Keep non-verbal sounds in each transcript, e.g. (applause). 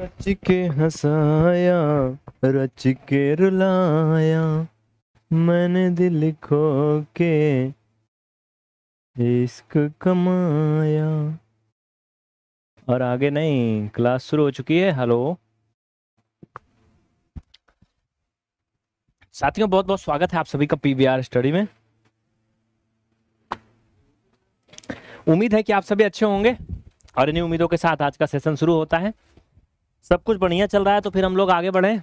रच के हंसाया रच के रुलाया मैंने दिल खो के इश्क कमाया और आगे नहीं क्लास शुरू हो चुकी है हेलो साथियों बहुत बहुत स्वागत है आप सभी का पीवीआर स्टडी में उम्मीद है कि आप सभी अच्छे होंगे और इन्हीं उम्मीदों के साथ आज का सेशन शुरू होता है सब कुछ बढ़िया चल रहा है तो फिर हम लोग आगे बढ़े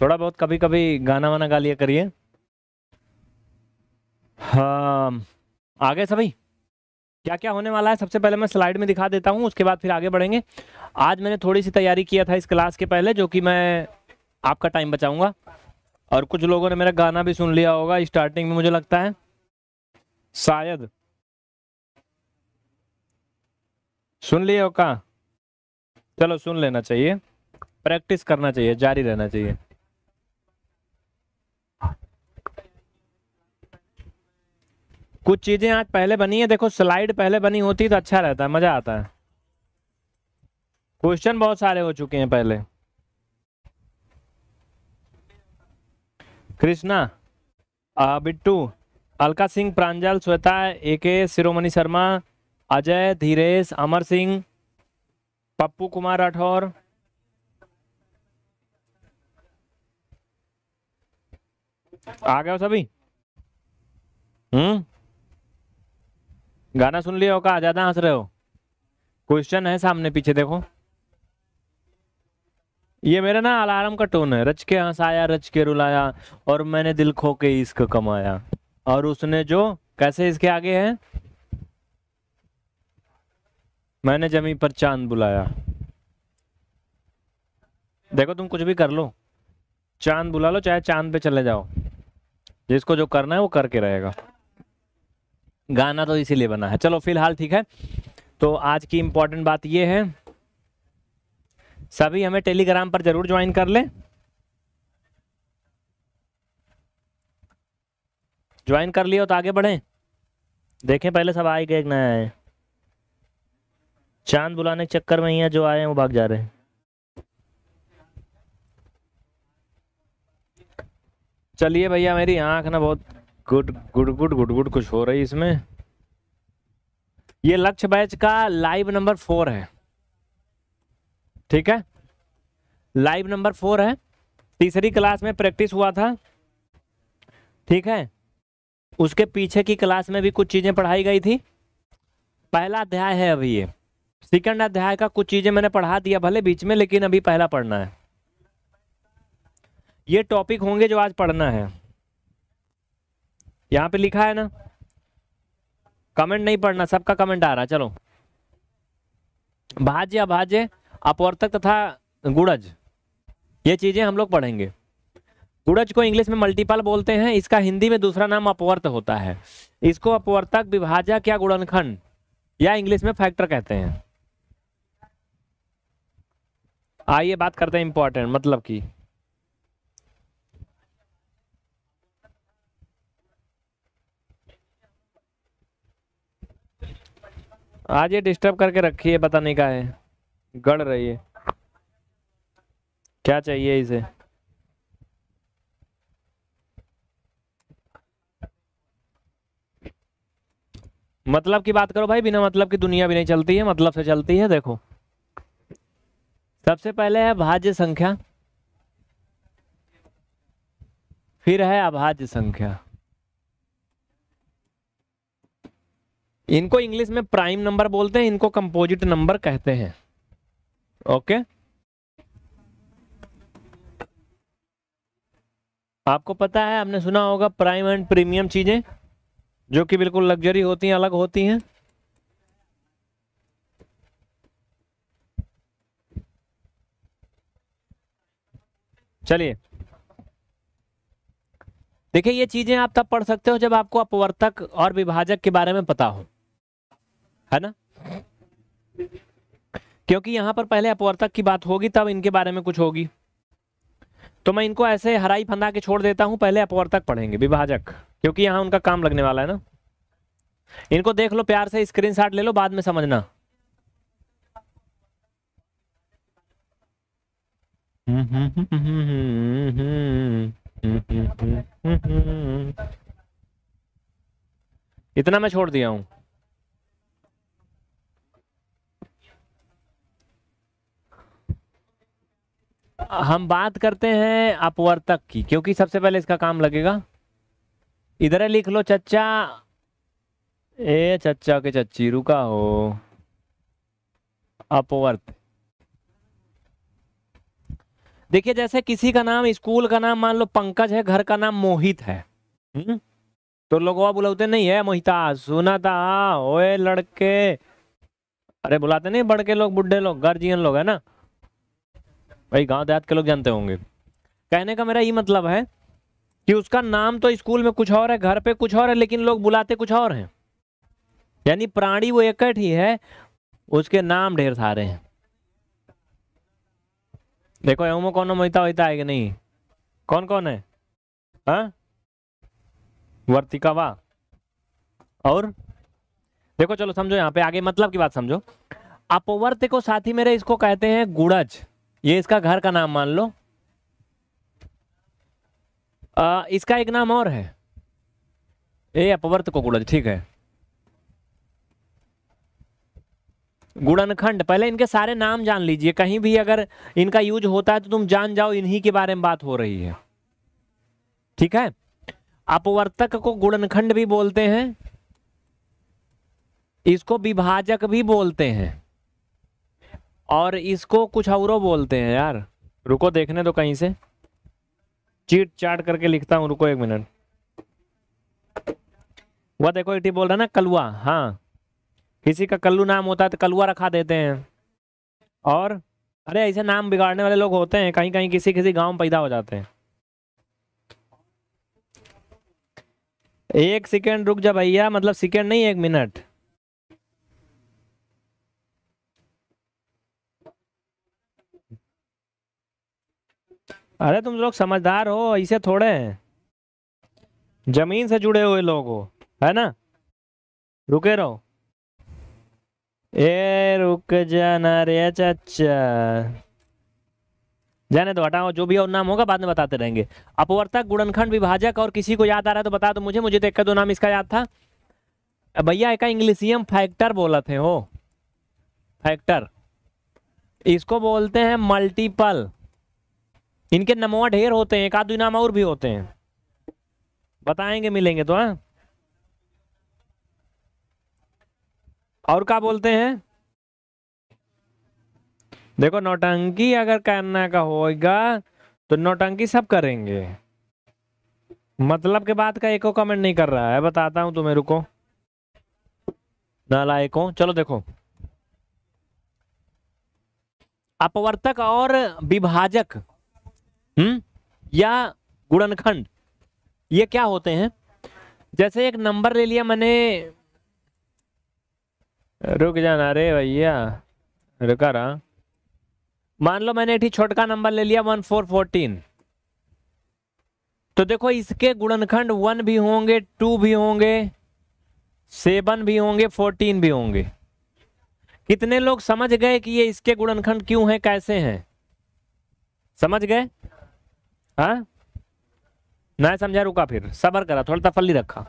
थोड़ा बहुत कभी कभी गाना वाना गा लिया करिए हाँ आगे सभी क्या क्या होने वाला है सबसे पहले मैं स्लाइड में दिखा देता हूँ उसके बाद फिर आगे बढ़ेंगे आज मैंने थोड़ी सी तैयारी किया था इस क्लास के पहले जो कि मैं आपका टाइम बचाऊंगा और कुछ लोगों ने मेरा गाना भी सुन लिया होगा स्टार्टिंग में मुझे लगता है शायद सुन लिया हो चलो सुन लेना चाहिए प्रैक्टिस करना चाहिए जारी रहना चाहिए कुछ चीजें आज पहले बनी है देखो स्लाइड पहले बनी होती तो अच्छा रहता है मजा आता है क्वेश्चन बहुत सारे हो चुके हैं पहले कृष्णा बिट्टू अलका सिंह प्रांजल श्वेता ए के शिरोमणि शर्मा अजय धीरेश अमर सिंह पप्पू कुमार राठौर आ गए हो सभी हम्म गाना सुन लिया हो ज्यादा हंस रहे हो क्वेश्चन है सामने पीछे देखो ये मेरा ना अलार्म का टोन है रच के हंसाया रच के रुलाया और मैंने दिल खो के इसको कमाया और उसने जो कैसे इसके आगे है मैंने जमी पर चांद बुलाया देखो तुम कुछ भी कर लो चांद बुला लो चाहे चांद पे चले जाओ जिसको जो करना है वो करके रहेगा गाना तो इसीलिए बना है चलो फिलहाल ठीक है तो आज की इम्पोर्टेंट बात ये है सभी हमें टेलीग्राम पर जरूर ज्वाइन कर लें ज्वाइन कर लिया तो आगे बढ़ें देखें पहले सब आए गए नया आए चांद बुलाने के चक्कर में ही जो आए हैं वो भाग जा रहे हैं चलिए भैया मेरी आंख ना बहुत good good good good good कुछ हो रही है इसमें ये लक्ष्य बैच का लाइव नंबर फोर है ठीक है लाइव नंबर फोर है तीसरी क्लास में प्रैक्टिस हुआ था ठीक है उसके पीछे की क्लास में भी कुछ चीज़ें पढ़ाई गई थी पहला अध्याय है अभी ये सेकंड अध्याय का कुछ चीजें मैंने पढ़ा दिया भले बीच में लेकिन अभी पहला पढ़ना है ये टॉपिक होंगे जो आज पढ़ना है यहाँ पे लिखा है ना कमेंट नहीं पढ़ना सबका कमेंट आ रहा चलो भाज्य अभाज्य अपवर्तक तथा गुड़ज ये चीजें हम लोग पढ़ेंगे गुड़ज को इंग्लिश में मल्टीपल बोलते हैं इसका हिंदी में दूसरा नाम अपवर्त होता है इसको अपवर्तक विभाजक या गुणनखंड या इंग्लिश में फैक्टर कहते हैं आइए बात करते हैं इंपॉर्टेंट मतलब की आज ये डिस्टर्ब करके रखी है पता नहीं का है गड़ रही है क्या चाहिए इसे मतलब की बात करो भाई बिना मतलब की दुनिया भी नहीं चलती है मतलब से चलती है देखो सबसे पहले है भाज्य संख्या फिर है अभाज्य संख्या इनको इंग्लिश में प्राइम नंबर बोलते हैं इनको कंपोजिट नंबर कहते हैं ओके आपको पता है आपने सुना होगा प्राइम एंड प्रीमियम चीजें जो कि बिल्कुल लग्जरी होती हैं अलग होती हैं चलिए देखिए ये चीजें आप तब पढ़ सकते हो जब आपको अपवर्तक और विभाजक के बारे में पता हो है ना क्योंकि यहां पर पहले अपवर्तक की बात होगी तब इनके बारे में कुछ होगी तो मैं इनको ऐसे हराई फंदा के छोड़ देता हूं पहले अपवर्तक पढ़ेंगे विभाजक क्योंकि यहां उनका काम लगने वाला है ना इनको देख लो प्यार से स्क्रीनशॉट ले लो बाद में समझना (laughs) इतना मैं छोड़ दिया हूं हम बात करते हैं अपवर्तक की क्योंकि सबसे पहले इसका काम लगेगा इधर लिख लो चच्चा ए चच्चा के चच्ची रुका हो अपवर्त देखिए जैसे किसी का नाम स्कूल का नाम मान लो पंकज है घर का नाम मोहित है हुँ? हम्म? तो लोग बुलाते नहीं है मोहिता सुना था ओए लड़के अरे बुलाते नहीं बड़के लोग बुढ़े लोग गार्जियन लोग है ना भाई गांव देहात के लोग जानते होंगे कहने का मेरा ये मतलब है कि उसका नाम तो स्कूल में कुछ और है घर पे कुछ और है लेकिन लोग बुलाते कुछ और हैं यानी प्राणी वो एकट ही है उसके नाम ढेर सारे हैं देखो एमो कौन मोहिता वोहिता है कि नहीं कौन कौन है हा? वर्तिका वाह और देखो चलो समझो यहाँ पे आगे मतलब की बात समझो अपवर्त को साथी मेरे इसको कहते हैं गुड़ज ये इसका घर का नाम मान लो आ, इसका एक नाम और है ये अपवर्त को गुड़ज ठीक है गुणनखंड पहले इनके सारे नाम जान लीजिए कहीं भी अगर इनका यूज होता है तो तुम जान जाओ इन्हीं के बारे में बात हो रही है ठीक है अपवर्तक को गुणनखंड भी बोलते हैं इसको विभाजक भी बोलते हैं और इसको कुछ और बोलते हैं यार रुको देखने दो कहीं से चीट चाट करके लिखता हूं रुको एक मिनट वह देखो इटी बोल रहा ना कलुआ हाँ किसी का कल्लू नाम होता है तो कलुआ रखा देते हैं और अरे ऐसे नाम बिगाड़ने वाले लोग होते हैं कहीं कहीं किसी किसी गांव पैदा हो जाते हैं एक सेकेंड रुक जा भैया मतलब सेकेंड नहीं एक मिनट अरे तुम लोग समझदार हो ऐसे थोड़े हैं जमीन से जुड़े हुए लोग हो है ना रुके रहो ए रुक जाना रे चाचा जाने तो हटाओ जो भी और नाम होगा बाद में बताते रहेंगे अपवर्तक गुणनखंड विभाजक और किसी को याद आ रहा है तो बता दो मुझे मुझे तो एक दो नाम इसका याद था भैया एक इंग्लिशियम फैक्टर बोला थे हो फैक्टर इसको बोलते हैं मल्टीपल इनके नमवा ढेर होते हैं एक आध नाम और भी होते हैं बताएंगे मिलेंगे तो हाँ और क्या बोलते हैं देखो नौटंकी अगर करना का होगा तो नौटंकी सब करेंगे मतलब के बाद का एको कमेंट नहीं कर रहा है बताता हूं तुम्हें रुको एको चलो देखो अपवर्तक और विभाजक हम्म या गुणनखंड ये क्या होते हैं जैसे एक नंबर ले लिया मैंने रुक जाना रे भैया रुका रहा मान लो मैंने ठीक छोटका नंबर ले लिया वन फोर फोर्टीन तो देखो इसके गुणनखंड वन भी होंगे टू भी होंगे सेवन भी होंगे फोर्टीन भी होंगे कितने लोग समझ गए कि ये इसके गुणनखंड क्यों हैं कैसे हैं समझ गए हा? ना समझा रुका फिर सबर करा थोड़ा तफली रखा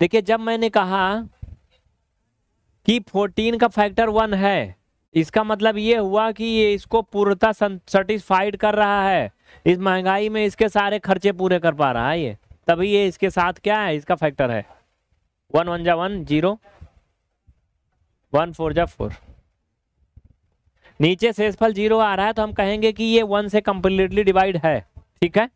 देखिए जब मैंने कहा कि 14 का फैक्टर वन है इसका मतलब ये हुआ कि ये इसको पूर्णता सेटिस्फाइड कर रहा है इस महंगाई में इसके सारे खर्चे पूरे कर पा रहा है ये तभी ये इसके साथ क्या है इसका फैक्टर है वन वन जा वन जीरो वन फोर जा फोर नीचे शेषफल जीरो आ रहा है तो हम कहेंगे कि ये वन से कंप्लीटली डिवाइड है ठीक है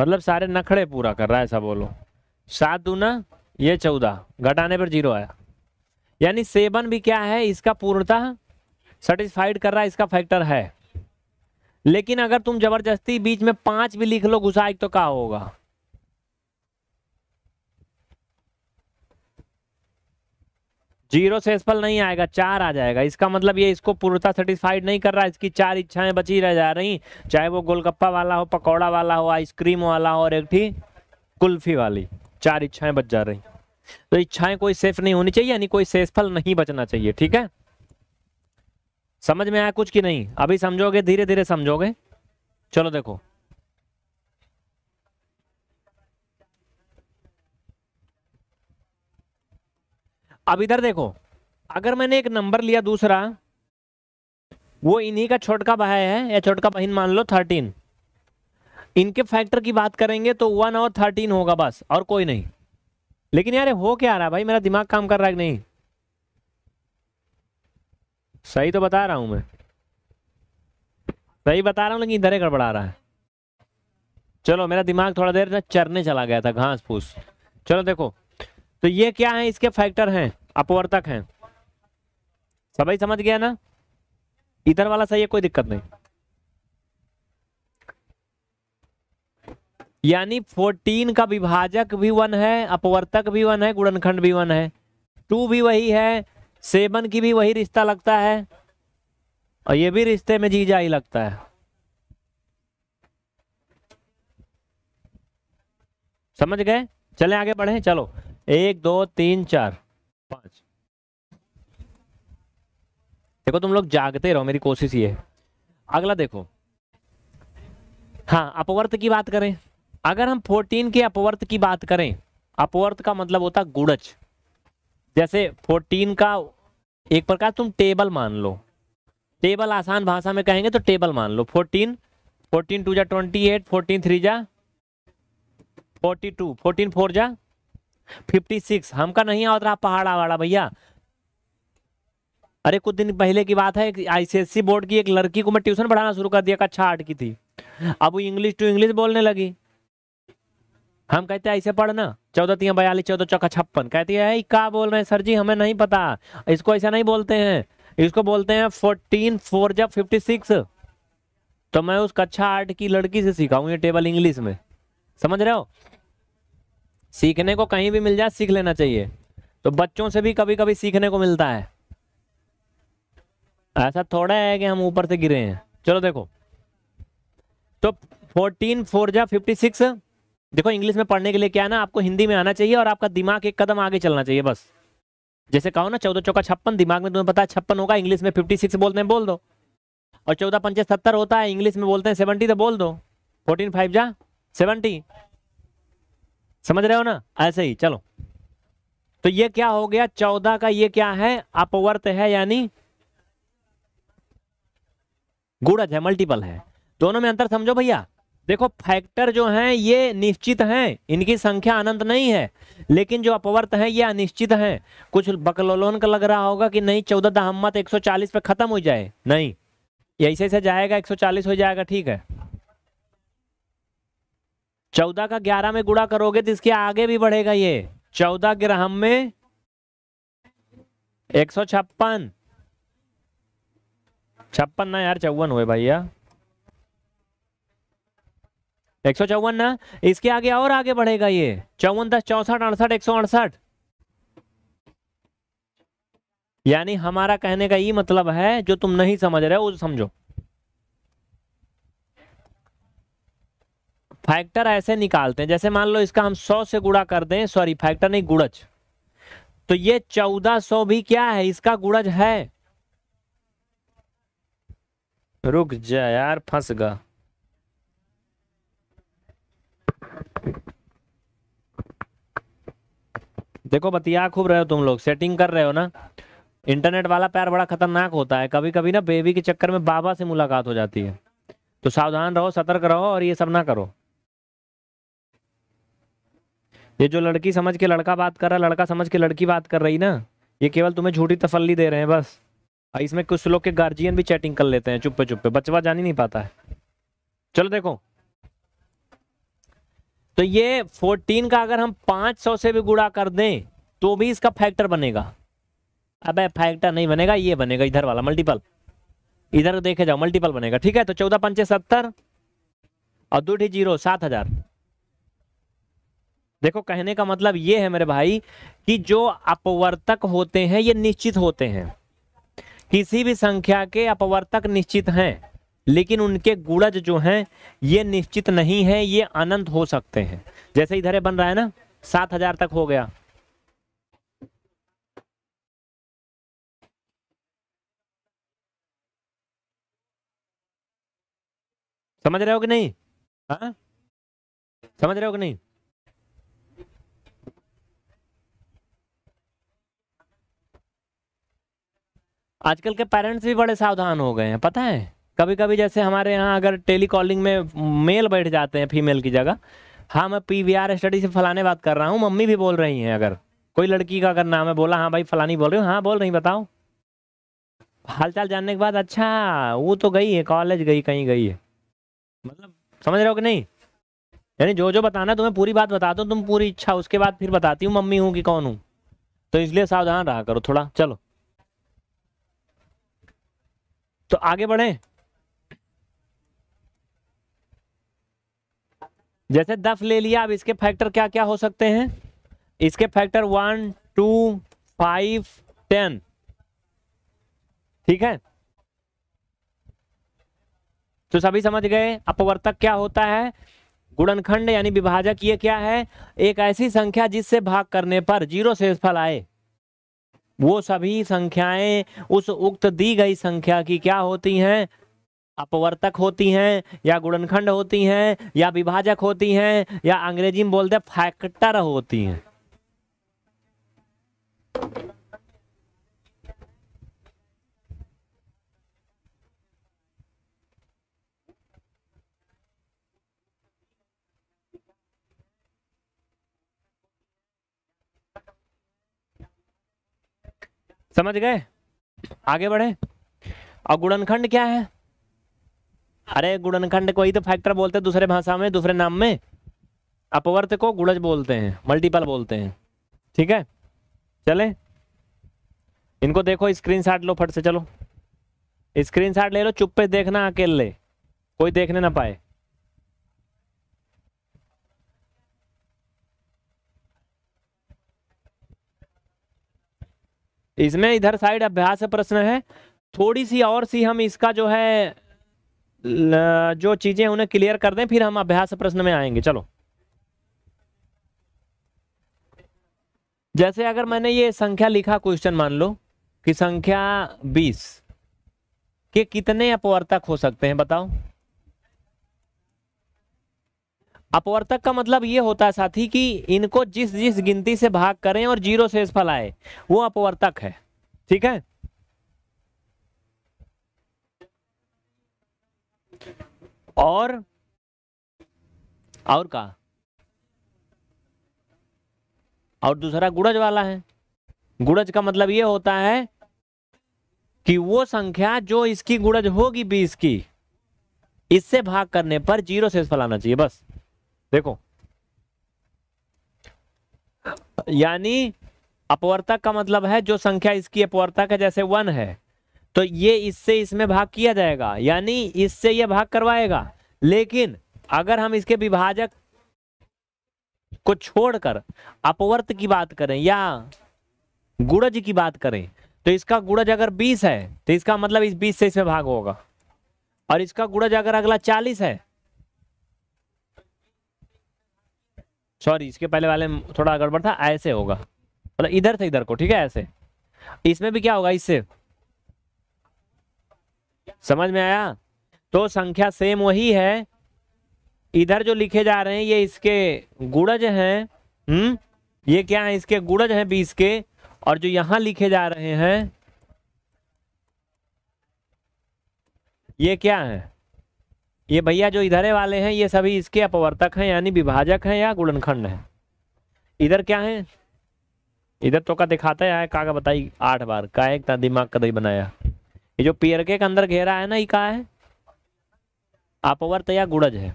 मतलब सारे नखड़े पूरा कर रहा है ऐसा बोलो सात दूना ये चौदह घटाने पर जीरो आया यानी सेवन भी क्या है इसका पूर्णतः सेटिस्फाइड कर रहा है इसका फैक्टर है लेकिन अगर तुम जबरदस्ती बीच में पांच भी लिख लो एक तो क्या होगा जीरो सेसफल नहीं आएगा चार आ जाएगा इसका मतलब ये इसको पूर्णता सेटिस्फाइड नहीं कर रहा इसकी चार इच्छाएं बची रह जा रही चाहे वो गोलगप्पा वाला हो पकौड़ा वाला हो आइसक्रीम वाला हो और एक थी कुल्फी वाली चार इच्छाएं बच जा रही तो इच्छाएं कोई सेफ नहीं होनी चाहिए यानी कोई सेसफल नहीं बचना चाहिए ठीक है समझ में आया कुछ कि नहीं अभी समझोगे धीरे धीरे समझोगे चलो देखो अब इधर देखो अगर मैंने एक नंबर लिया दूसरा वो इन्हीं का छोटका भाई है या छोटका बहन मान लो थर्टीन इनके फैक्टर की बात करेंगे तो वन और थर्टीन होगा बस और कोई नहीं लेकिन यार हो क्या रहा है भाई मेरा दिमाग काम कर रहा है कि नहीं सही तो बता रहा हूं मैं सही बता रहा हूं लेकिन इधर गड़बड़ा रहा है चलो मेरा दिमाग थोड़ा देर चरने चला गया था घास फूस चलो देखो तो ये क्या है इसके फैक्टर हैं अपवर्तक हैं सभी समझ गया ना इधर वाला सही है कोई दिक्कत नहीं यानी फोर्टीन का विभाजक भी वन है अपवर्तक भी वन है गुणनखंड भी वन है टू भी वही है सेवन की भी वही रिश्ता लगता है और ये भी रिश्ते में जीजा ही लगता है समझ गए चले आगे बढ़े चलो एक दो तीन चार पाँच देखो तुम लोग जागते रहो मेरी कोशिश ये अगला देखो हाँ अपवर्त की बात करें अगर हम फोर्टीन के अपवर्त की बात करें अपवर्त का मतलब होता गुड़च जैसे फोर्टीन का एक प्रकार तुम टेबल मान लो टेबल आसान भाषा में कहेंगे तो टेबल मान लो फोर्टीन फोर्टीन टू जा ट्वेंटी एट फोर्टीन थ्री जा फोर्टी टू फोर्टीन फोर जा फिफ्टी सिक्स हमका नहीं आवत रहा पहाड़ा वाड़ा भैया अरे कुछ दिन पहले की बात है आईसीएससी बोर्ड की एक लड़की को मैं ट्यूशन पढ़ाना शुरू कर दिया कक्षा अच्छा आठ की थी अब वो इंग्लिश टू इंग्लिश बोलने लगी हम कहते हैं ऐसे पढ़ना चौदह तीन बयालीस चौदह चौका छप्पन कहती है क्या बोल रहे हैं सर जी हमें नहीं पता इसको ऐसा नहीं बोलते हैं इसको बोलते हैं फोर्टीन फोर जब फिफ्टी सिक्स तो मैं उस कक्षा आठ की लड़की से सिखाऊंगी टेबल इंग्लिश में समझ रहे हो सीखने को कहीं भी मिल जाए सीख लेना चाहिए तो बच्चों से भी कभी कभी सीखने को मिलता है ऐसा थोड़ा है कि हम ऊपर से गिरे हैं चलो देखो तो फोर्टीन फोर जा फिफ्टी सिक्स देखो इंग्लिश में पढ़ने के लिए क्या है ना आपको हिंदी में आना चाहिए और आपका दिमाग एक कदम आगे चलना चाहिए बस जैसे कहो ना चौदह चौका छप्पन दिमाग में तुम्हें पता है छप्पन होगा इंग्लिश में फिफ्टी सिक्स बोलते हैं बोल दो और चौदह पंचे सत्तर होता है इंग्लिश में बोलते हैं सेवनटी तो बोल दो फोर्टीन फाइव जा सेवेंटी समझ रहे हो ना ऐसे ही चलो तो ये क्या हो गया चौदह का ये क्या है अपवर्त है यानी गुड़ज है मल्टीपल है दोनों में अंतर समझो भैया देखो फैक्टर जो हैं ये निश्चित हैं इनकी संख्या अनंत नहीं है लेकिन जो अपवर्त हैं ये अनिश्चित हैं कुछ बकलोलोन का लग रहा होगा कि नहीं चौदह दहम्मत 140 पे खत्म हो जाए नहीं ऐसे ऐसे जाएगा 140 हो जाएगा ठीक है चौदह का ग्यारह में गुड़ा करोगे तो इसके आगे भी बढ़ेगा ये चौदह ग्राम में एक सौ छप्पन छप्पन ना यार चौवन हुए भैया एक सौ चौवन ना इसके आगे और आगे बढ़ेगा ये चौवन दस चौसठ अड़सठ एक सौ अड़सठ यानी हमारा कहने का ये मतलब है जो तुम नहीं समझ रहे हो वो समझो फैक्टर ऐसे निकालते हैं जैसे मान लो इसका हम सौ से गुड़ा कर दें सॉरी फैक्टर नहीं गुड़ज तो ये चौदह सौ भी क्या है इसका गुड़ज है रुक जा यार फंस गया देखो बतिया खूब रहे हो तुम लोग सेटिंग कर रहे हो ना इंटरनेट वाला पैर बड़ा खतरनाक होता है कभी कभी ना बेबी के चक्कर में बाबा से मुलाकात हो जाती है तो सावधान रहो सतर्क रहो और ये सब ना करो ये जो लड़की समझ के लड़का बात कर रहा है लड़का समझ के लड़की बात कर रही ना ये केवल तुम्हें झूठी तसल्ली दे रहे हैं बस इसमें कुछ लोग के गार्जियन भी चैटिंग कर लेते हैं चुप्पे चुप्पे बचवा जान ही नहीं पाता है चलो देखो तो ये 14 का अगर हम 500 से भी गुड़ा कर दें तो भी इसका फैक्टर बनेगा अब फैक्टर नहीं बनेगा ये बनेगा इधर वाला मल्टीपल इधर देखे जाओ मल्टीपल बनेगा ठीक है तो चौदह पंचे सत्तर और दो जीरो सात हजार देखो कहने का मतलब ये है मेरे भाई कि जो अपवर्तक होते हैं ये निश्चित होते हैं किसी भी संख्या के अपवर्तक निश्चित हैं लेकिन उनके गुड़ज जो हैं ये निश्चित नहीं है ये अनंत हो सकते हैं जैसे इधर बन रहा है ना सात हजार तक हो गया समझ रहे हो कि नहीं हा? समझ रहे हो कि नहीं आजकल के पेरेंट्स भी बड़े सावधान हो गए हैं पता है कभी कभी जैसे हमारे यहाँ अगर टेली कॉलिंग में मेल बैठ जाते हैं फीमेल की जगह हाँ मैं पी वी आर स्टडी से फलाने बात कर रहा हूँ मम्मी भी बोल रही हैं अगर कोई लड़की का अगर नाम है बोला हाँ भाई फलानी बोल रही हूँ हाँ बोल रही बताओ हालचाल जानने के बाद अच्छा वो तो गई है कॉलेज गई कहीं गई है मतलब समझ रहे हो कि नहीं यानी जो जो बताना तुम्हें पूरी बात बता दो तुम पूरी इच्छा उसके बाद फिर बताती हूँ मम्मी हूँ कि कौन हूँ तो इसलिए सावधान रहा करो थोड़ा चलो तो आगे बढ़े जैसे दफ ले लिया अब इसके फैक्टर क्या क्या हो सकते हैं इसके factor one two five ten ठीक है तो सभी समझ गए अपवर्तक क्या होता है गुणनखंड यानी विभाजक ये क्या है एक ऐसी संख्या जिससे भाग करने पर जीरो शेषफल आए वो सभी संख्याएं उस उक्त दी गई संख्या की क्या होती हैं अपवर्तक होती हैं या गुणनखंड होती हैं या विभाजक होती हैं या अंग्रेजी में बोलते फैक्टर होती हैं समझ गए आगे बढ़े और गुणनखंड क्या है अरे गुणनखंड को ही तो फैक्टर बोलते हैं दूसरे भाषा में दूसरे नाम में अपवर्त को गुड़ज बोलते हैं मल्टीपल बोलते हैं ठीक है चले इनको देखो स्क्रीन शॉट लो फट से चलो स्क्रीन शॉट ले लो चुप पे देखना अकेले कोई देखने ना पाए इसमें इधर साइड अभ्यास प्रश्न है थोड़ी सी और सी हम इसका जो है जो चीजें उन्हें क्लियर कर दें फिर हम अभ्यास प्रश्न में आएंगे चलो जैसे अगर मैंने ये संख्या लिखा क्वेश्चन मान लो कि संख्या बीस के कितने अपवर्तक हो सकते हैं बताओ अपवर्तक का मतलब ये होता है साथी कि इनको जिस जिस गिनती से भाग करें और जीरो इस आए वो अपवर्तक है ठीक है और और का और दूसरा गुड़ज वाला है गुड़ज का मतलब ये होता है कि वो संख्या जो इसकी गुड़ज होगी बीस की इससे भाग करने पर जीरो से आना चाहिए बस देखो यानी अपवर्तक का मतलब है जो संख्या इसकी अपवर्तक है जैसे वन है तो ये इससे इसमें भाग किया जाएगा यानी इससे ये भाग करवाएगा लेकिन अगर हम इसके विभाजक को छोड़कर अपवर्त की बात करें या गुड़ज की बात करें तो इसका गुड़ज अगर 20 है तो इसका मतलब इस 20 से इसमें भाग होगा और इसका गुड़ज अगर अगला 40 है सॉरी इसके पहले वाले थोड़ा गड़बड़ था ऐसे होगा मतलब इधर से इधर को ठीक है ऐसे इसमें भी क्या होगा इससे समझ में आया तो संख्या सेम वही है इधर जो लिखे जा रहे हैं ये इसके गुड़ज हैं हम्म ये क्या है इसके गुड़ज हैं बीस के और जो यहां लिखे जा रहे हैं ये क्या है ये भैया जो इधरे वाले हैं ये सभी इसके अपवर्तक हैं यानी विभाजक हैं या गुणनखंड हैं इधर क्या है इधर तो का दिखाता है का का बताई आठ बार का एक दिमाग का दही बनाया ये जो पियरके के अंदर घेरा है ना ये का है अपवर्त या गुड़ज है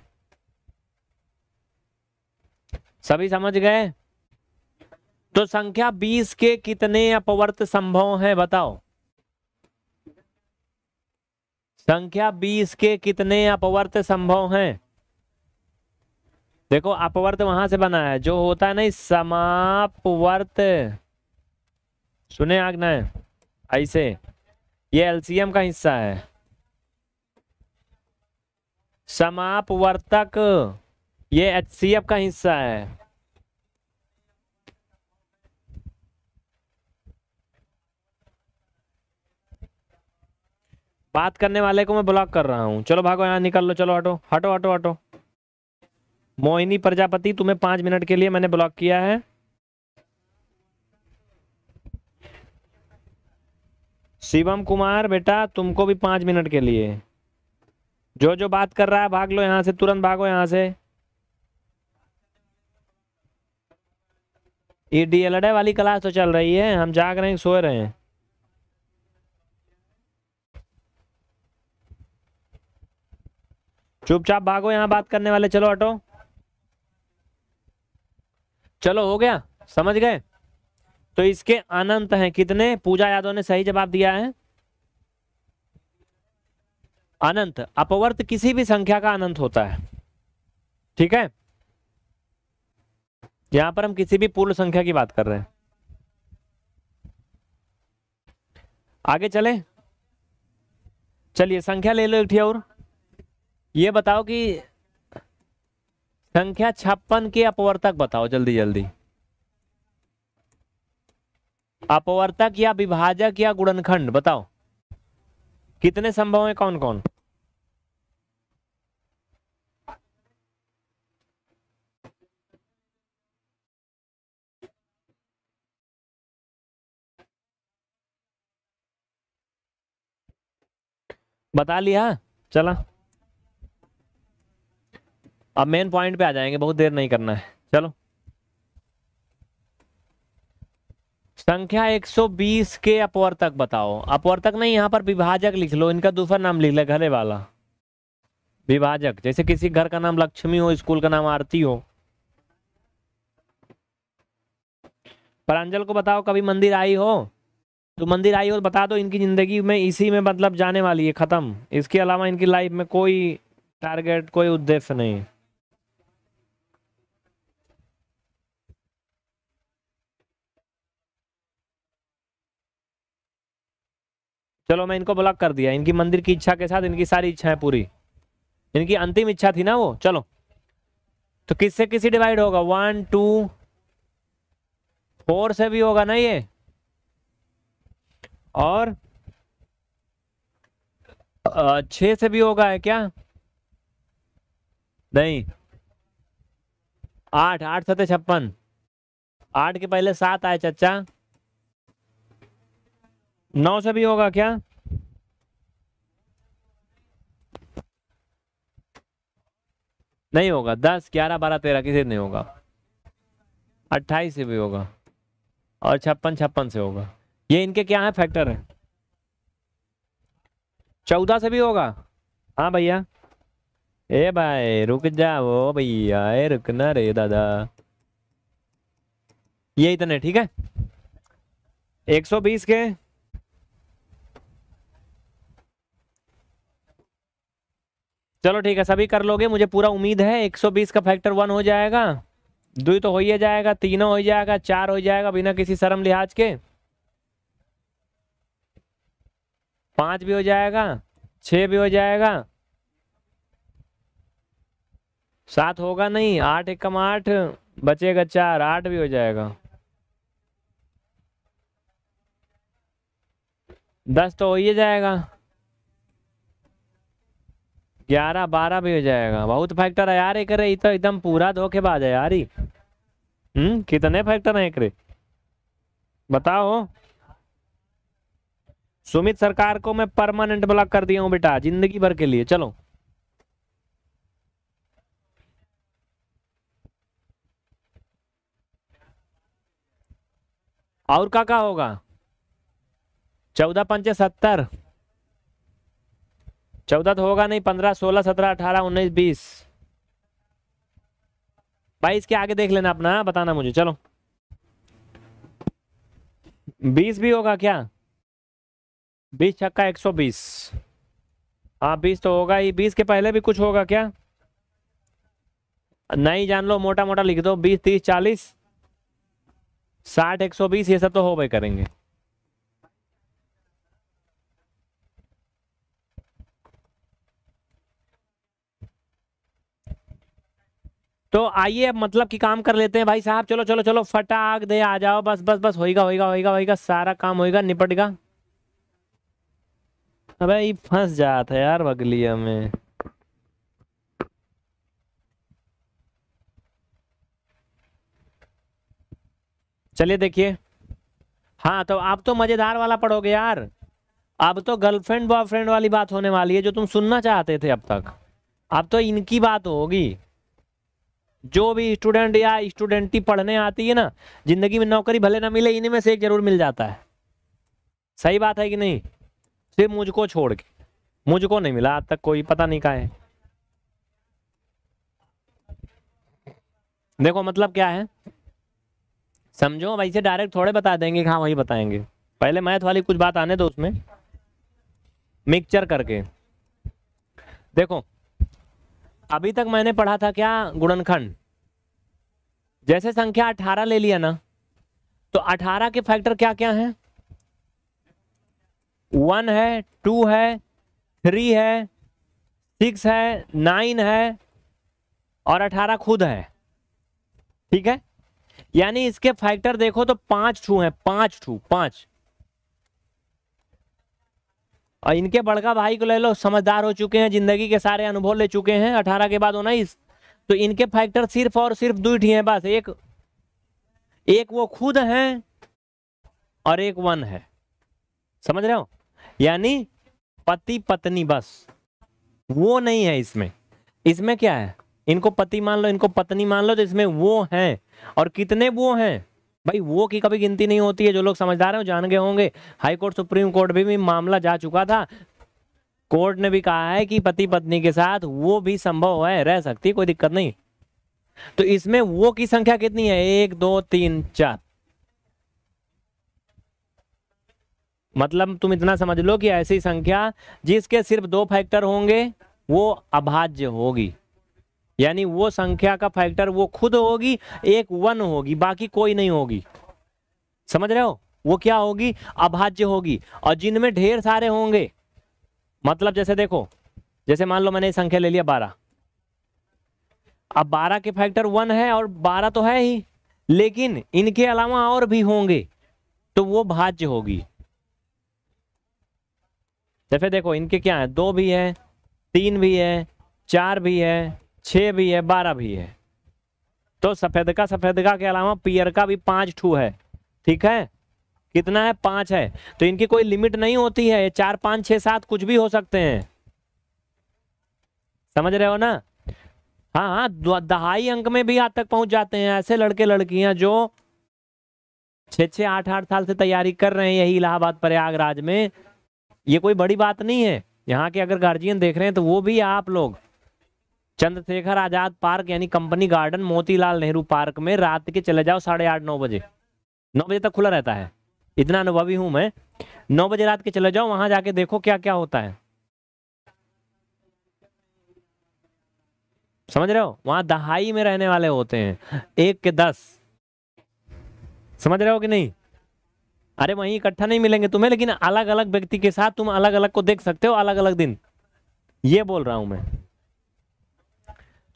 सभी समझ गए तो संख्या बीस के कितने अपवर्त संभव है बताओ संख्या बीस के कितने अपवर्त संभव हैं देखो अपवर्त वहां से बना है जो होता है नहीं समापवर्त सुने आग है ऐसे ये एलसीएम का हिस्सा है समापवर्तक ये एचसीएफ का हिस्सा है बात करने वाले को मैं ब्लॉक कर रहा हूँ चलो भागो यहाँ निकल लो चलो हटो हटो हटो हटो मोहिनी प्रजापति तुम्हें पाँच मिनट के लिए मैंने ब्लॉक किया है शिवम कुमार बेटा तुमको भी पाँच मिनट के लिए जो जो बात कर रहा है भाग लो यहाँ से तुरंत भागो यहाँ से ये डी वाली क्लास तो चल रही है हम जाग रहे हैं सोए रहे हैं चुपचाप भागो यहां बात करने वाले चलो हटो चलो हो गया समझ गए तो इसके अनंत हैं कितने पूजा यादव ने सही जवाब दिया है अनंत अपवर्त किसी भी संख्या का अनंत होता है ठीक है यहां पर हम किसी भी पूर्ण संख्या की बात कर रहे हैं आगे चले चलिए संख्या ले लो एक और ये बताओ कि संख्या छप्पन के अपवर्तक बताओ जल्दी जल्दी अपवर्तक या विभाजक या गुणनखंड बताओ कितने संभव है कौन कौन बता लिया चला अब मेन पॉइंट पे आ जाएंगे बहुत देर नहीं करना है चलो संख्या 120 के अपवर्तक बताओ अपवर्तक नहीं यहाँ पर विभाजक लिख लो इनका दूसरा नाम लिख ले घरे वाला विभाजक जैसे किसी घर का नाम लक्ष्मी हो स्कूल का नाम आरती हो परांजल को बताओ कभी मंदिर आई हो तो मंदिर आई हो बता दो इनकी ज़िंदगी में इसी में मतलब जाने वाली है ख़त्म इसके अलावा इनकी लाइफ में कोई टारगेट कोई उद्देश्य नहीं चलो मैं इनको ब्लॉक कर दिया इनकी मंदिर की इच्छा के साथ इनकी सारी इच्छाएं पूरी इनकी अंतिम इच्छा थी ना वो चलो तो किससे किसी डिवाइड होगा वन टू फोर से भी होगा ना ये और छ से भी होगा है क्या नहीं आठ आठ सत छप्पन आठ के पहले सात आए चचा नौ से भी होगा क्या नहीं होगा दस ग्यारह बारह तेरह किसी नहीं होगा अट्ठाईस से भी होगा और छप्पन छप्पन से होगा ये इनके क्या है फैक्टर है चौदह से भी होगा हाँ भैया ए भाई रुक जाओ भैया ए रुकना रे दादा ये इतने ठीक है एक सौ बीस के चलो ठीक है सभी कर लोगे मुझे पूरा उम्मीद है 120 का फैक्टर वन हो जाएगा दो तो हो ही जाएगा तीनों हो जाएगा चार हो जाएगा बिना किसी शर्म लिहाज के पांच भी हो जाएगा छः भी हो जाएगा सात होगा नहीं आठ एक कम आठ बचेगा चार आठ भी हो जाएगा दस तो हो ही जाएगा ग्यारह बारह भी हो जाएगा बहुत फैक्टर है यार एक रे तो एकदम पूरा धोखेबाज है यार ही हम्म कितने फैक्टर हैं एक रे बताओ सुमित सरकार को मैं परमानेंट ब्लॉक कर दिया हूं बेटा जिंदगी भर के लिए चलो और का का होगा चौदह पंचे सत्तर चौदह तो होगा नहीं पंद्रह सोलह सत्रह अठारह उन्नीस बीस बाईस के आगे देख लेना अपना बताना मुझे चलो बीस भी होगा क्या बीस छक्का एक सौ बीस हाँ बीस तो होगा ही बीस के पहले भी कुछ होगा क्या नहीं जान लो मोटा मोटा लिख दो बीस तीस चालीस साठ एक सौ बीस ये सब तो हो भाई करेंगे तो आइए अब मतलब कि काम कर लेते हैं भाई साहब चलो चलो चलो फटाक दे आ जाओ बस बस बस होएगा होएगा होएगा होएगा सारा काम होएगा निपटगा अबे ये फंस जाता है यार बगलिया में चलिए देखिए हाँ तो आप तो मज़ेदार वाला पढ़ोगे यार अब तो गर्लफ्रेंड बॉयफ्रेंड वाली बात होने वाली है जो तुम सुनना चाहते थे अब तक अब तो इनकी बात होगी जो भी स्टूडेंट या स्टूडेंटी पढ़ने आती है ना जिंदगी में नौकरी भले ना मिले इन्हीं में से एक जरूर मिल जाता है सही बात है कि नहीं सिर्फ मुझको छोड़ के मुझको नहीं मिला आज तक कोई पता नहीं कहा है देखो मतलब क्या है समझो वैसे डायरेक्ट थोड़े बता देंगे हाँ वही बताएंगे पहले मैथ वाली कुछ बात आने दो उसमें मिक्सचर करके देखो अभी तक मैंने पढ़ा था क्या गुणनखंड जैसे संख्या अठारह ले लिया ना तो अठारह के फैक्टर क्या क्या हैं वन है टू है थ्री है सिक्स है नाइन है और अठारह खुद है ठीक है यानी इसके फैक्टर देखो तो पांच ठू हैं पांच ठू पांच और इनके बड़का भाई को ले लो समझदार हो चुके हैं जिंदगी के सारे अनुभव ले चुके हैं अठारह के बाद उन्नीस तो इनके फैक्टर सिर्फ और सिर्फ दो ही हैं बस एक एक वो खुद हैं और एक वन है समझ रहे हो यानी पति पत्नी बस वो नहीं है इसमें इसमें क्या है इनको पति मान लो इनको पत्नी मान लो तो इसमें वो हैं और कितने वो हैं भाई वो की कभी गिनती नहीं होती है जो लोग समझदार हैं जान गए होंगे हाई कोर्ट सुप्रीम कोर्ट भी, भी मामला जा चुका था कोर्ट ने भी कहा है कि पति पत्नी के साथ वो भी संभव है रह सकती कोई दिक्कत नहीं तो इसमें वो की संख्या कितनी है एक दो तीन चार मतलब तुम इतना समझ लो कि ऐसी संख्या जिसके सिर्फ दो फैक्टर होंगे वो अभाज्य होगी यानी वो संख्या का फैक्टर वो खुद होगी एक वन होगी बाकी कोई नहीं होगी समझ रहे हो वो क्या होगी अभाज्य होगी और जिनमें ढेर सारे होंगे मतलब जैसे देखो जैसे मान लो मैंने संख्या ले लिया बारह अब बारह के फैक्टर वन है और बारह तो है ही लेकिन इनके अलावा और भी होंगे तो वो भाज्य होगी जैसे देखो इनके क्या है दो भी है तीन भी है चार भी है छः भी है बारह भी है तो सफ़ेद का सफ़ेद का के अलावा पियर का भी पाँच ठू है ठीक है कितना है पाँच है तो इनकी कोई लिमिट नहीं होती है चार पाँच छः सात कुछ भी हो सकते हैं समझ रहे हो ना हाँ हाँ दहाई अंक में भी आज तक पहुंच जाते हैं ऐसे लड़के लड़कियां जो छः छः आठ आठ साल से तैयारी कर रहे हैं यही इलाहाबाद प्रयागराज में ये कोई बड़ी बात नहीं है यहाँ के अगर गार्जियन देख रहे हैं तो वो भी आप लोग चंद्रशेखर आजाद पार्क यानी company garden Motilal Nehru park में रात के चले जाओ साढ़े आठ नौ बजे नौ बजे तक खुला रहता है इतना अनुभवी हूं मैं नौ बजे रात के चले जाओ वहां जाके देखो क्या क्या होता है समझ रहे हो वहां दहाई में रहने वाले होते हैं एक के दस समझ रहे हो कि नहीं अरे वहीं इकट्ठा नहीं मिलेंगे तुम्हें लेकिन अलग अलग व्यक्ति के साथ तुम अलग अलग को देख सकते हो अलग अलग दिन ये बोल रहा हूं मैं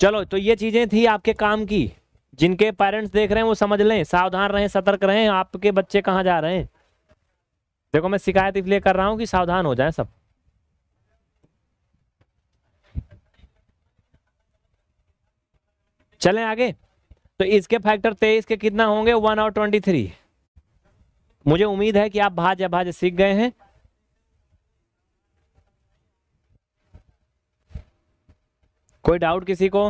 चलो तो ये चीज़ें थी आपके काम की जिनके पेरेंट्स देख रहे हैं वो समझ लें सावधान रहें सतर्क रहें आपके बच्चे कहाँ जा रहे हैं देखो मैं शिकायत इसलिए कर रहा हूँ कि सावधान हो जाए सब चलें आगे तो इसके फैक्टर तेईस के कितना होंगे वन और ट्वेंटी थ्री मुझे उम्मीद है कि आप भाज्य भाज्य सीख गए हैं कोई डाउट किसी को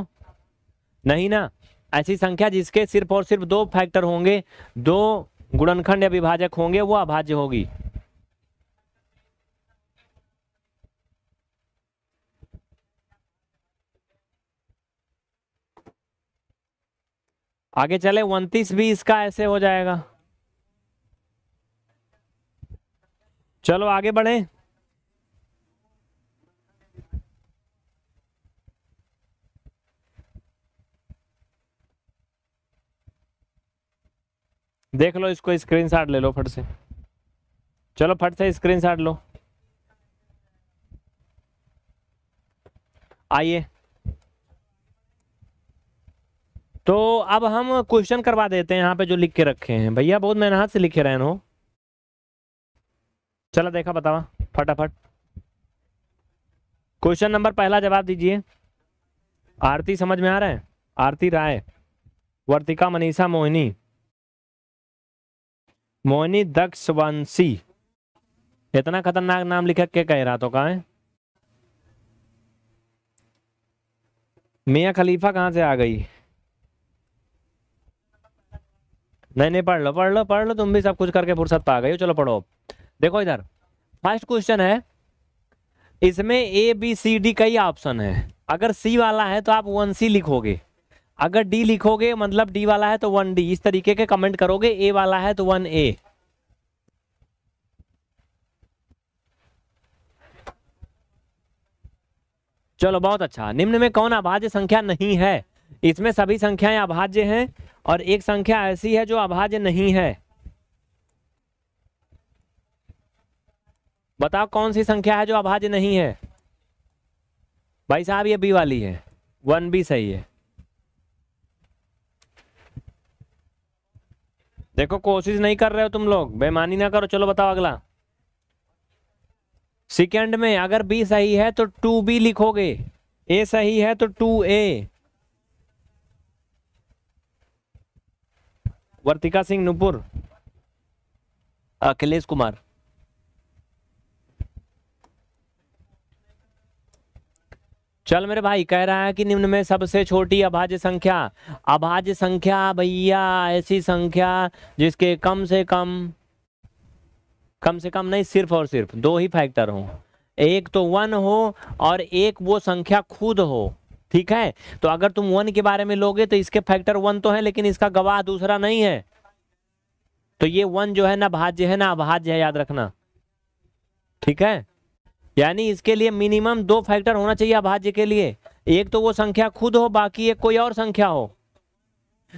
नहीं ना ऐसी संख्या जिसके सिर्फ और सिर्फ दो फैक्टर होंगे दो गुणनखंड या विभाजक होंगे वो अभाज्य होगी आगे चले उन्तीस भी इसका ऐसे हो जाएगा चलो आगे बढ़े देख लो इसको स्क्रीनशॉट ले लो फट से चलो फट से स्क्रीनशॉट लो आइए तो अब हम क्वेश्चन करवा देते हैं यहाँ पे जो लिख के रखे हैं भैया बहुत मेहनत से लिखे रहे हो चलो देखा बतावा फटाफट क्वेश्चन नंबर पहला जवाब दीजिए आरती समझ में आ रहा है आरती राय वर्तिका मनीषा मोहिनी मोहिनी दक्षवंशी इतना खतरनाक नाम लिखा के कह रहा तो कहा है मिया खलीफा कहां से आ गई नहीं नहीं पढ़ लो पढ़ लो पढ़ लो तुम भी सब कुछ करके फुर्सत पा गई हो चलो पढ़ो देखो इधर फर्स्ट क्वेश्चन है इसमें ए बी सी डी कई ऑप्शन है अगर सी वाला है तो आप वन सी लिखोगे अगर डी लिखोगे मतलब डी वाला है तो वन डी इस तरीके के कमेंट करोगे ए वाला है तो वन ए चलो बहुत अच्छा निम्न में कौन अभाज्य संख्या नहीं है इसमें सभी संख्याएं अभाज्य हैं और एक संख्या ऐसी है जो अभाज्य नहीं है बताओ कौन सी संख्या है जो अभाज्य नहीं है भाई साहब ये बी वाली है वन बी सही है देखो कोशिश नहीं कर रहे हो तुम लोग बेमानी ना करो चलो बताओ अगला सेकेंड में अगर बी सही है तो टू बी लिखोगे ए सही है तो टू ए वर्तिका सिंह नुपुर अखिलेश कुमार चल मेरे भाई कह रहा है कि निम्न में सबसे छोटी अभाज्य संख्या अभाज्य संख्या भैया ऐसी संख्या जिसके कम से कम कम से कम नहीं सिर्फ और सिर्फ दो ही फैक्टर हो एक तो वन हो और एक वो संख्या खुद हो ठीक है तो अगर तुम वन के बारे में लोगे तो इसके फैक्टर वन तो है लेकिन इसका गवाह दूसरा नहीं है तो ये वन जो है ना भाज्य है ना अभाज्य है याद रखना ठीक है यानी इसके लिए मिनिमम दो फैक्टर होना चाहिए अभाज्य के लिए एक तो वो संख्या खुद हो बाकी एक कोई और संख्या हो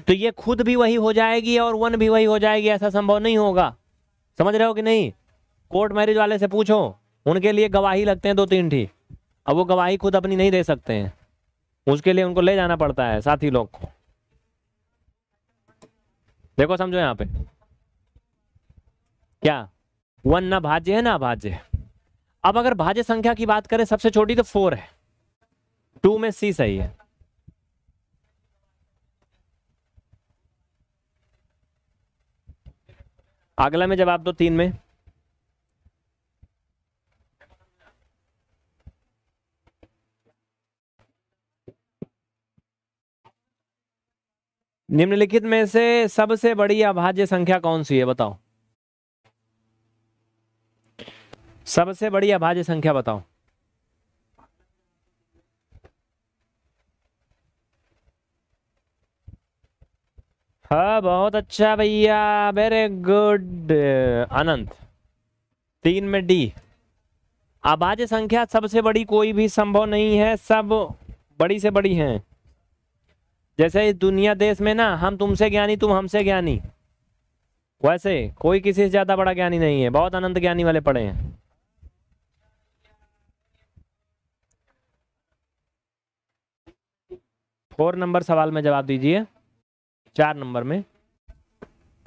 तो ये खुद भी वही हो जाएगी और वन भी वही हो जाएगी ऐसा संभव नहीं होगा समझ रहे हो कि नहीं कोर्ट मैरिज वाले से पूछो उनके लिए गवाही लगते हैं दो तीन ठीक अब वो गवाही खुद अपनी नहीं दे सकते हैं उसके लिए उनको ले जाना पड़ता है साथी लोग को देखो समझो यहाँ पे क्या वन ना भाज्य है ना अभाज्य है अब अगर भाज्य संख्या की बात करें सबसे छोटी तो फोर है टू में सी सही है अगला में जवाब दो तीन में निम्नलिखित में से सबसे बड़ी अभाज्य संख्या कौन सी है बताओ सबसे बड़ी अभाज्य संख्या बताओ हा बहुत अच्छा भैया वेरी गुड अनंत तीन में डी अभाज्य संख्या सबसे बड़ी कोई भी संभव नहीं है सब बड़ी से बड़ी हैं जैसे इस दुनिया देश में ना हम तुमसे ज्ञानी तुम हमसे ज्ञानी वैसे कोई किसी से ज़्यादा बड़ा ज्ञानी नहीं है बहुत अनंत ज्ञानी वाले पड़े हैं फोर नंबर सवाल में जवाब दीजिए चार नंबर में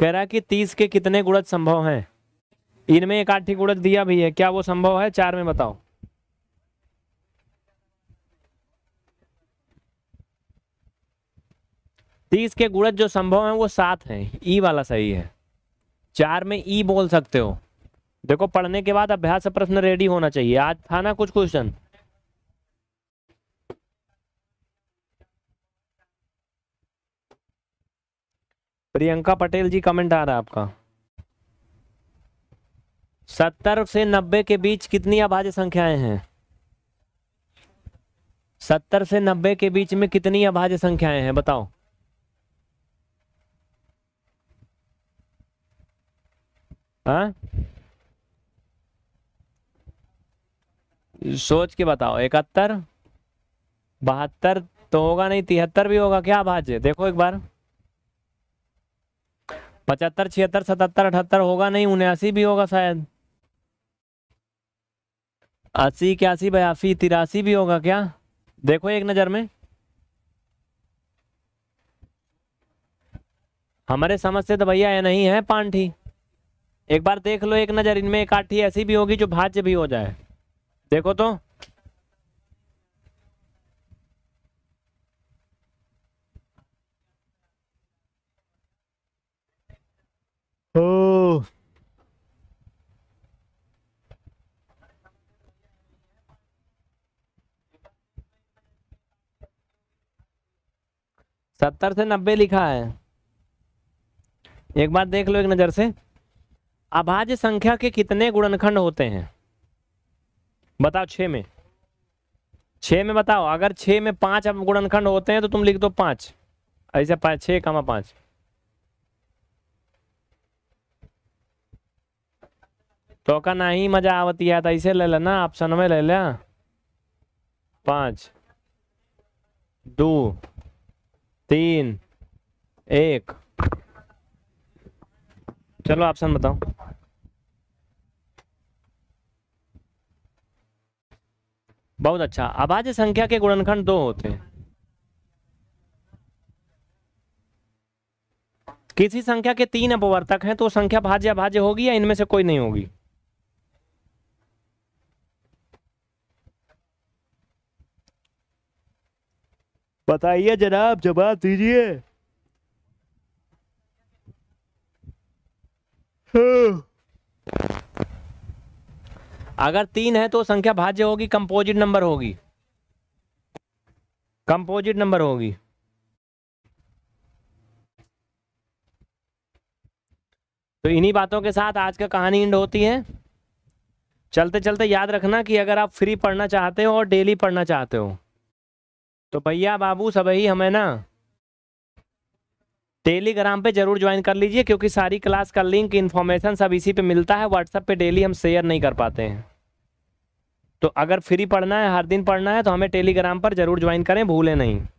कह रहा कि तीस के कितने गुड़ज संभव हैं इनमें एक आठी गुणज दिया भी है क्या वो संभव है चार में बताओ तीस के गुड़ज जो संभव हैं वो सात हैं ई वाला सही है चार में ई बोल सकते हो देखो पढ़ने के बाद अभ्यास प्रश्न रेडी होना चाहिए आज था ना कुछ क्वेश्चन प्रियंका पटेल जी कमेंट आ रहा है आपका सत्तर से नब्बे के बीच कितनी अभाज्य संख्याएं हैं सत्तर से नब्बे के बीच में कितनी अभाज्य संख्याएं हैं बताओ आ? हाँ? सोच के बताओ इकहत्तर बहत्तर तो होगा नहीं तिहत्तर भी होगा क्या भाज्य देखो एक बार पचहत्तर छिहत्तर सतहत्तर अठहत्तर होगा नहीं उन्यासी भी होगा शायद अस्सी इक्यासी बयासी तिरासी भी होगा क्या देखो एक नज़र में हमारे समझ से तो भैया ये नहीं है पांठी एक बार देख लो एक नज़र इनमें एक आठी ऐसी भी होगी जो भाज्य भी हो जाए देखो तो सत्तर से नब्बे लिखा है एक बार देख लो एक नज़र से अभाज्य संख्या के कितने गुणनखंड होते हैं बताओ छः में छः में बताओ अगर छः में पाँच अब गुणनखंड होते हैं तो तुम लिख दो पाँच ऐसे पाँच छः कमा पाँच तो का ना ही मजा आवती है तो ऐसे ले लेना ऑप्शन में ले लिया पाँच दो तीन एक चलो ऑप्शन बताओ बहुत अच्छा अभाज्य संख्या के गुणनखंड दो होते हैं किसी संख्या के तीन अपवर्तक हैं तो संख्या भाज्य अभाज्य होगी या इनमें से कोई नहीं होगी बताइए जनाब जवाब दीजिए हाँ। अगर तीन है तो संख्या भाज्य होगी कंपोजिट नंबर होगी कंपोजिट नंबर होगी तो इन्हीं बातों के साथ आज का कहानी इंड होती है चलते चलते याद रखना कि अगर आप फ्री पढ़ना चाहते हो और डेली पढ़ना चाहते हो तो भैया बाबू सभी हमें ना टेलीग्राम पे जरूर ज्वाइन कर लीजिए क्योंकि सारी क्लास का लिंक इन्फॉर्मेशन सब इसी पे मिलता है व्हाट्सएप पे डेली हम शेयर नहीं कर पाते हैं तो अगर फ्री पढ़ना है हर दिन पढ़ना है तो हमें टेलीग्राम पर जरूर ज्वाइन करें भूलें नहीं